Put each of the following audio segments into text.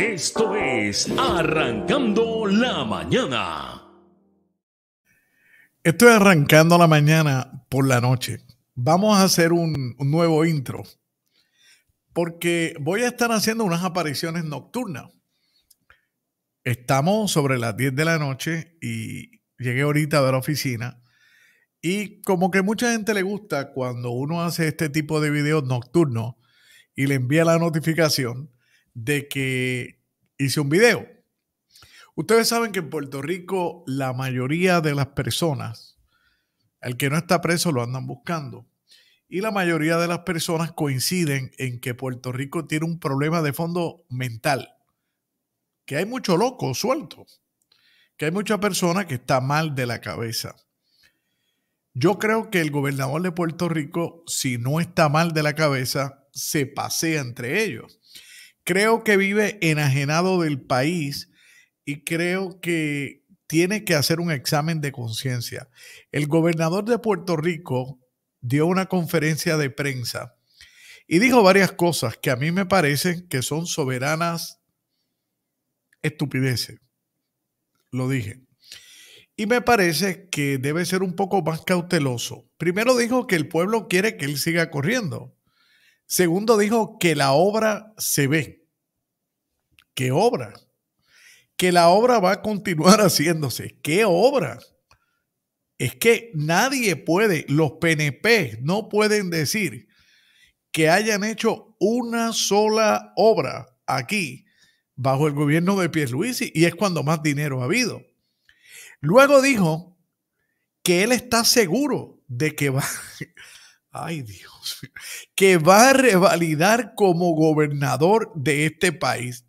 Esto es Arrancando la Mañana. Estoy Arrancando la Mañana por la noche. Vamos a hacer un, un nuevo intro porque voy a estar haciendo unas apariciones nocturnas. Estamos sobre las 10 de la noche y llegué ahorita de la oficina. Y como que mucha gente le gusta cuando uno hace este tipo de videos nocturnos y le envía la notificación de que hice un video. Ustedes saben que en Puerto Rico la mayoría de las personas, el que no está preso lo andan buscando. Y la mayoría de las personas coinciden en que Puerto Rico tiene un problema de fondo mental, que hay mucho loco suelto, que hay mucha persona que está mal de la cabeza. Yo creo que el gobernador de Puerto Rico, si no está mal de la cabeza, se pasea entre ellos creo que vive enajenado del país y creo que tiene que hacer un examen de conciencia. El gobernador de Puerto Rico dio una conferencia de prensa y dijo varias cosas que a mí me parecen que son soberanas estupideces. Lo dije. Y me parece que debe ser un poco más cauteloso. Primero dijo que el pueblo quiere que él siga corriendo. Segundo dijo que la obra se ve. ¿Qué obra? Que la obra va a continuar haciéndose. ¿Qué obra? Es que nadie puede, los PNP no pueden decir que hayan hecho una sola obra aquí bajo el gobierno de Pierluisi y es cuando más dinero ha habido. Luego dijo que él está seguro de que va, ay Dios, que va a revalidar como gobernador de este país.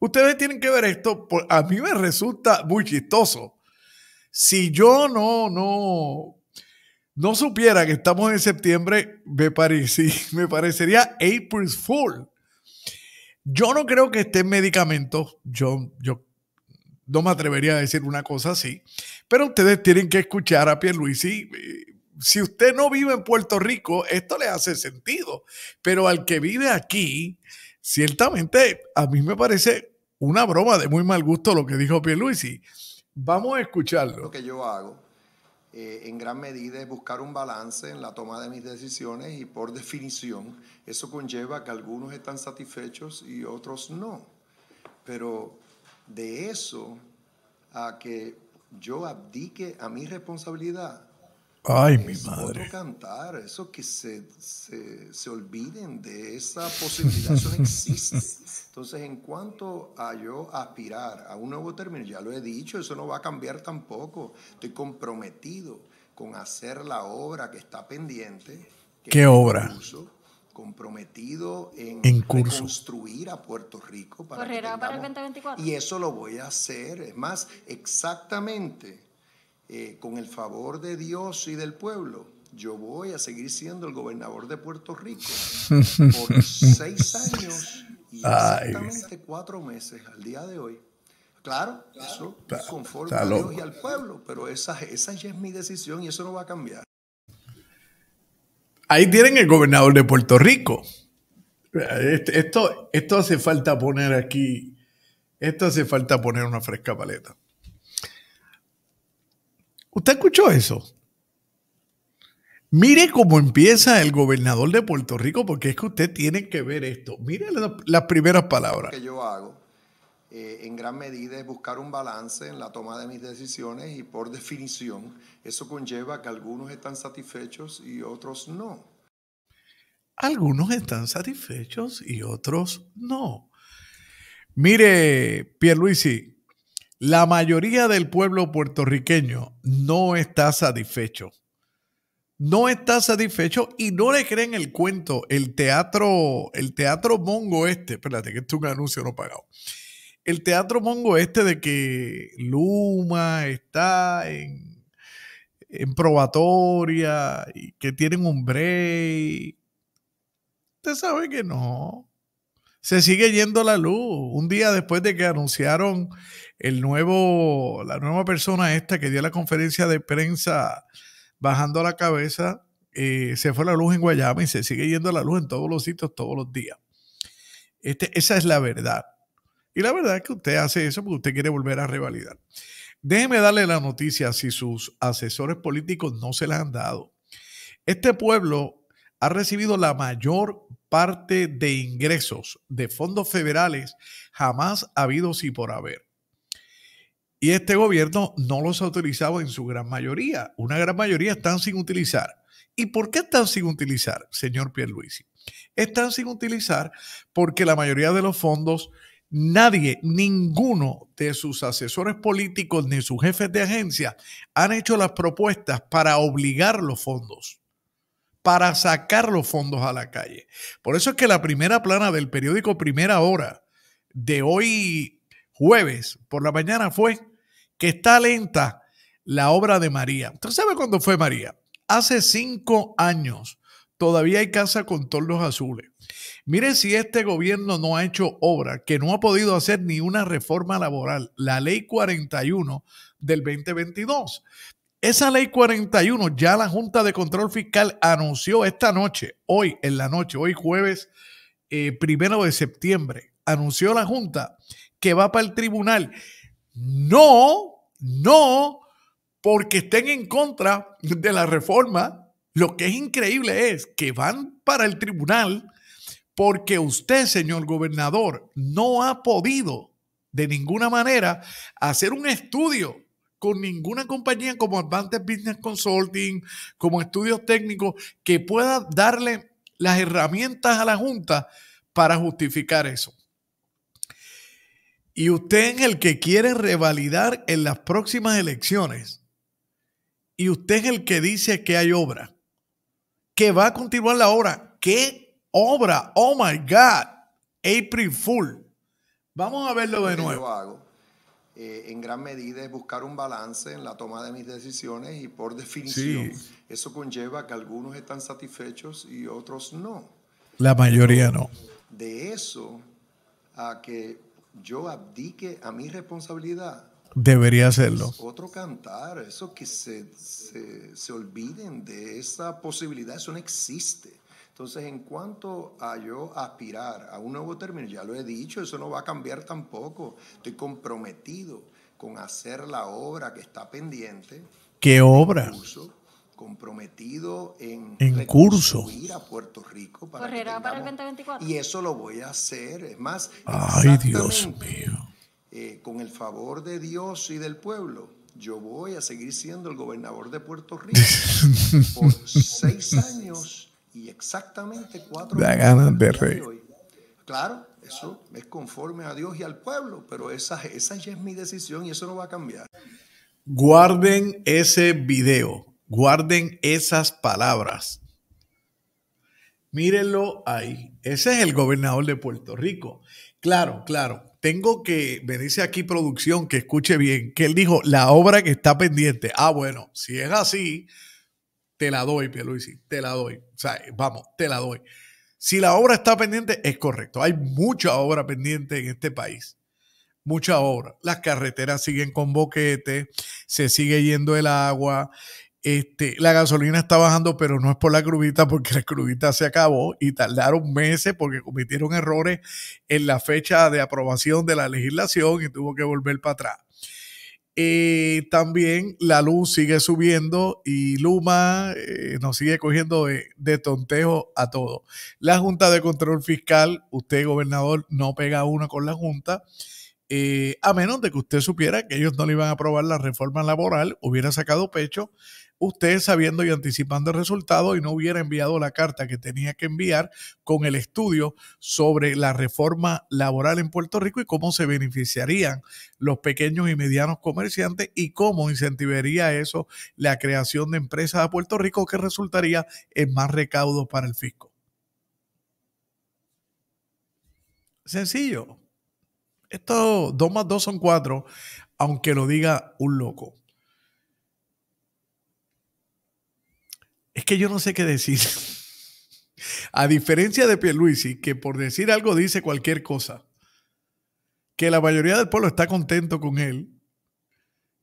Ustedes tienen que ver esto, a mí me resulta muy chistoso. Si yo no, no, no supiera que estamos en septiembre, me, me parecería April Fool. Yo no creo que estén medicamentos, yo, yo no me atrevería a decir una cosa así, pero ustedes tienen que escuchar a Pierluisi. Si usted no vive en Puerto Rico, esto le hace sentido, pero al que vive aquí, ciertamente a mí me parece una broma de muy mal gusto lo que dijo Pierluisi. Vamos a escucharlo. Lo que yo hago eh, en gran medida es buscar un balance en la toma de mis decisiones y por definición eso conlleva que algunos están satisfechos y otros no. Pero de eso a que yo abdique a mi responsabilidad, Ay, mi madre. cantar, eso que se, se, se, olviden de esa posibilidad, eso no existe. Entonces, en cuanto a yo aspirar a un nuevo término, ya lo he dicho, eso no va a cambiar tampoco. Estoy comprometido con hacer la obra que está pendiente. ¿Qué obra? Curso, comprometido en, en construir a Puerto Rico para el 2024. Y eso lo voy a hacer. Es más, exactamente eh, con el favor de Dios y del pueblo, yo voy a seguir siendo el gobernador de Puerto Rico por seis años y exactamente cuatro meses al día de hoy. Claro, eso es conforme a Dios y al pueblo, pero esa, esa ya es mi decisión y eso no va a cambiar. Ahí tienen el gobernador de Puerto Rico. Este, esto, esto hace falta poner aquí, esto hace falta poner una fresca paleta. ¿Usted escuchó eso? Mire cómo empieza el gobernador de Puerto Rico, porque es que usted tiene que ver esto. Mire las primeras palabras. Lo que yo hago eh, en gran medida es buscar un balance en la toma de mis decisiones y por definición eso conlleva que algunos están satisfechos y otros no. Algunos están satisfechos y otros no. Mire, Pierluisi, la mayoría del pueblo puertorriqueño no está satisfecho. No está satisfecho y no le creen el cuento. El teatro, el teatro mongo este, espérate, que esto es un anuncio no pagado. El teatro mongo este de que Luma está en, en probatoria y que tienen un break. Usted sabe que no se sigue yendo la luz. Un día después de que anunciaron el nuevo, la nueva persona esta que dio la conferencia de prensa bajando la cabeza, eh, se fue la luz en Guayama y se sigue yendo la luz en todos los sitios todos los días. Este, esa es la verdad. Y la verdad es que usted hace eso porque usted quiere volver a revalidar. Déjeme darle la noticia si sus asesores políticos no se la han dado. Este pueblo ha recibido la mayor parte de ingresos de fondos federales jamás habido y por haber. Y este gobierno no los ha utilizado en su gran mayoría. Una gran mayoría están sin utilizar. ¿Y por qué están sin utilizar, señor Pierluisi? Están sin utilizar porque la mayoría de los fondos, nadie, ninguno de sus asesores políticos ni sus jefes de agencia han hecho las propuestas para obligar los fondos para sacar los fondos a la calle. Por eso es que la primera plana del periódico Primera Hora de hoy jueves por la mañana fue que está lenta la obra de María. ¿Usted sabe cuándo fue María? Hace cinco años. Todavía hay casa con los azules. Mire si este gobierno no ha hecho obra, que no ha podido hacer ni una reforma laboral, la ley 41 del 2022. Esa ley 41 ya la Junta de Control Fiscal anunció esta noche, hoy en la noche, hoy jueves eh, primero de septiembre, anunció la Junta que va para el tribunal. No, no, porque estén en contra de la reforma. Lo que es increíble es que van para el tribunal porque usted, señor gobernador, no ha podido de ninguna manera hacer un estudio con ninguna compañía como Advanced Business Consulting, como estudios técnicos, que pueda darle las herramientas a la Junta para justificar eso. Y usted es el que quiere revalidar en las próximas elecciones. Y usted es el que dice que hay obra. Que va a continuar la obra. ¿Qué obra? Oh my God. April Fool. Vamos a verlo de nuevo. Eh, en gran medida es buscar un balance en la toma de mis decisiones y por definición eso conlleva que algunos están satisfechos y otros no. La mayoría no. De eso a que yo abdique a mi responsabilidad. Debería hacerlo. otro cantar, eso que se, se, se olviden de esa posibilidad, eso no existe. Entonces, en cuanto a yo aspirar a un nuevo término, ya lo he dicho, eso no va a cambiar tampoco. Estoy comprometido con hacer la obra que está pendiente. ¿Qué obra? Curso, comprometido en, en curso ir a Puerto Rico para, el 2024. Y eso lo voy a hacer, es más, ay Dios mío. Eh, con el favor de Dios y del pueblo, yo voy a seguir siendo el gobernador de Puerto Rico por seis años y exactamente cuatro da ganas de rey. Claro, eso es conforme a Dios y al pueblo, pero esa, esa ya es mi decisión y eso no va a cambiar. Guarden ese video, guarden esas palabras. Mírenlo ahí. Ese es el gobernador de Puerto Rico. Claro, claro. Tengo que, me dice aquí producción que escuche bien, que él dijo la obra que está pendiente. Ah, bueno, si es así, te la doy, Pierluisi, te la doy. O sea, eh, vamos, te la doy. Si la obra está pendiente, es correcto. Hay mucha obra pendiente en este país. Mucha obra. Las carreteras siguen con boquetes, se sigue yendo el agua. Este, la gasolina está bajando, pero no es por la crudita, porque la crudita se acabó y tardaron meses porque cometieron errores en la fecha de aprobación de la legislación y tuvo que volver para atrás. Eh, también la luz sigue subiendo y Luma eh, nos sigue cogiendo de, tontejo a todo. La Junta de Control Fiscal, usted gobernador, no pega una con la Junta, eh, a menos de que usted supiera que ellos no le iban a aprobar la reforma laboral, hubiera sacado pecho usted sabiendo y anticipando el resultado y no hubiera enviado la carta que tenía que enviar con el estudio sobre la reforma laboral en Puerto Rico y cómo se beneficiarían los pequeños y medianos comerciantes y cómo incentivaría eso la creación de empresas a Puerto Rico que resultaría en más recaudos para el fisco. Sencillo. Esto dos más dos son cuatro, aunque lo diga un loco. Es que yo no sé qué decir. A diferencia de Pierluisi, que por decir algo dice cualquier cosa, que la mayoría del pueblo está contento con él,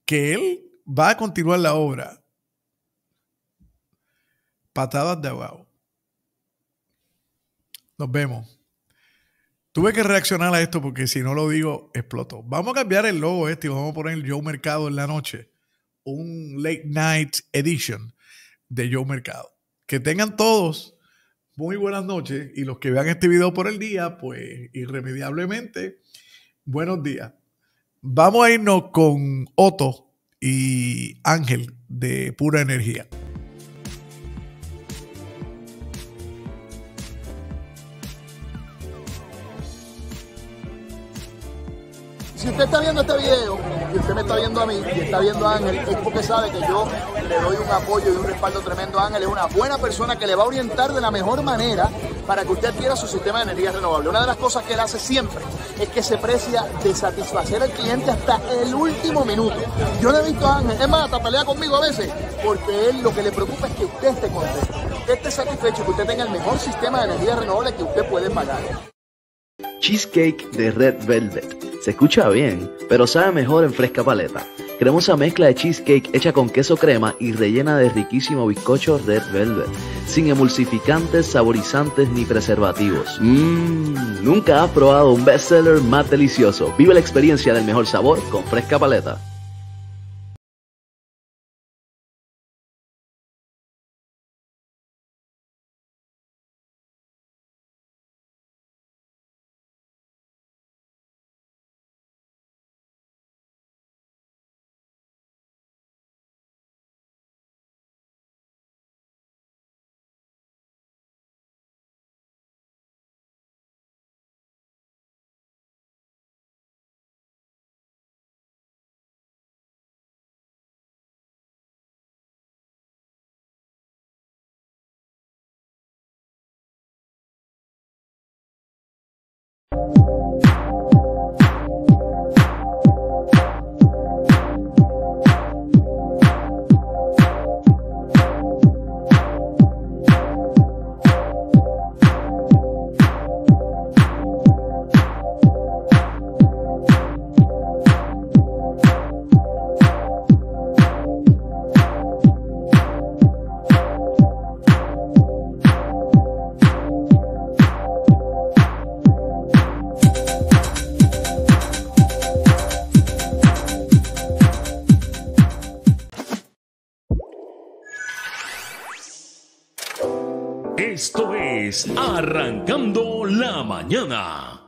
que él va a continuar la obra. Patadas de abajo. Nos vemos. Tuve que reaccionar a esto porque si no lo digo, exploto. Vamos a cambiar el logo este y vamos a poner el Joe Mercado en la noche. Un late night edition de Yo Mercado. Que tengan todos muy buenas noches y los que vean este video por el día, pues irremediablemente, buenos días. Vamos a irnos con Otto y Ángel de Pura Energía. Si usted está viendo este video si usted me está viendo a mí y está viendo a Ángel, es porque sabe que yo le doy un apoyo y un respaldo tremendo a Ángel. Es una buena persona que le va a orientar de la mejor manera para que usted quiera su sistema de energía renovable. Una de las cosas que él hace siempre es que se precia de satisfacer al cliente hasta el último minuto. Yo le he visto a Ángel, es más, hasta pelea conmigo a veces, porque él lo que le preocupa es que usted esté contento, que esté satisfecho, que usted tenga el mejor sistema de energía renovable que usted puede pagar. Cheesecake de Red Velvet se escucha bien, pero sabe mejor en fresca paleta. Cremosa mezcla de cheesecake hecha con queso crema y rellena de riquísimo bizcocho red velvet, sin emulsificantes, saborizantes ni preservativos. Mmm, nunca has probado un bestseller más delicioso. Vive la experiencia del mejor sabor con fresca paleta. 娘呢？